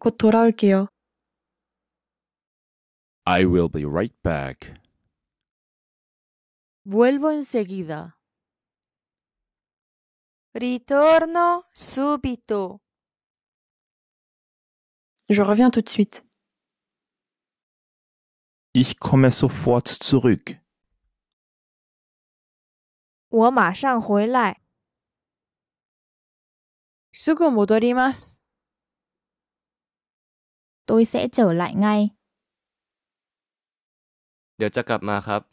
곧 돌아올게요. I will be right back. Vuelvo enseguida. Ritorno subito. Je reviens tout de suite. Ich komme sofort zurück. 我马上回来。すぐ戻ります。tôi sẽ trở lại ngay. gặp mà, เดี๋ยวจะกลับมาครับ